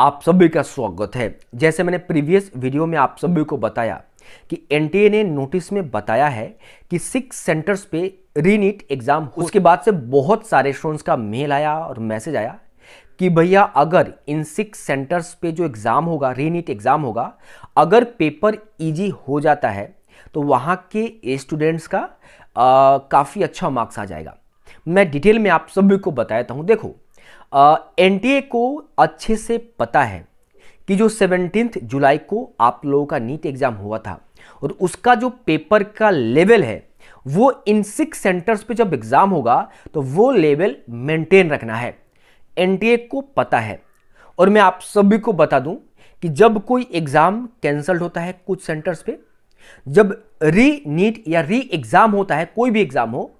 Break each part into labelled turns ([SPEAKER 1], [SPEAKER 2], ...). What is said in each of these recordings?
[SPEAKER 1] आप सभी का स्वागत है जैसे मैंने प्रीवियस वीडियो में आप सभी को बताया कि एनटीए ने नोटिस में बताया है कि सिक्स सेंटर्स पे रीनीट एग्जाम उसके बाद से बहुत सारे स्टूडेंट्स का मेल आया और मैसेज आया कि भैया अगर इन सिक्स सेंटर्स पे जो एग्ज़ाम होगा रीनीट एग्ज़ाम होगा अगर पेपर इजी हो जाता है तो वहाँ के स्टूडेंट्स का काफ़ी अच्छा मार्क्स आ जाएगा मैं डिटेल में आप सभी को बता हूँ देखो एनटीए को अच्छे से पता है कि जो सेवनटीन्थ जुलाई को आप लोगों का नीट एग्ज़ाम हुआ था और उसका जो पेपर का लेवल है वो इन सिक्स सेंटर्स पे जब एग्ज़ाम होगा तो वो लेवल मेंटेन रखना है एनटीए को पता है और मैं आप सभी को बता दूं कि जब कोई एग्ज़ाम कैंसल्ड होता है कुछ सेंटर्स पे जब री नीट या री एग्ज़ाम होता है कोई भी एग्ज़ाम हो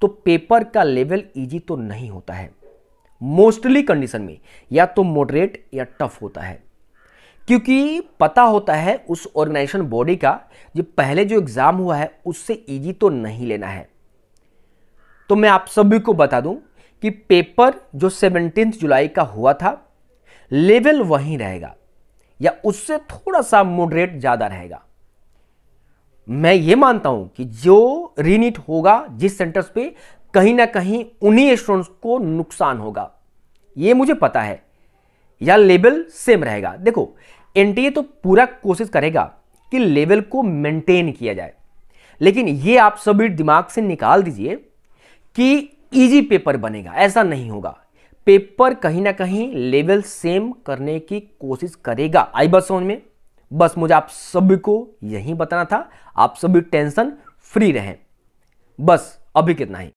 [SPEAKER 1] तो पेपर का लेवल इजी तो नहीं होता है मोस्टली कंडीशन में या तो मॉडरेट या टफ होता है क्योंकि पता होता है उस ऑर्गेनाइजेशन बॉडी का जो पहले जो एग्ज़ाम हुआ है उससे इजी तो नहीं लेना है तो मैं आप सभी को बता दूं कि पेपर जो सेवनटीन जुलाई का हुआ था लेवल वहीं रहेगा या उससे थोड़ा सा मॉडरेट ज़्यादा रहेगा मैं ये मानता हूं कि जो रीनिट होगा जिस सेंटर्स पे कहीं ना कहीं उन्हीं स्टूडेंट्स को नुकसान होगा ये मुझे पता है या लेवल सेम रहेगा देखो एनटीए तो पूरा कोशिश करेगा कि लेवल को मेंटेन किया जाए लेकिन ये आप सभी दिमाग से निकाल दीजिए कि इजी पेपर बनेगा ऐसा नहीं होगा पेपर कहीं ना कहीं लेवल सेम करने की कोशिश करेगा आई बस समझ में बस मुझे आप सभी को यही बताना था आप सभी टेंशन फ्री रहें बस अभी कितना ही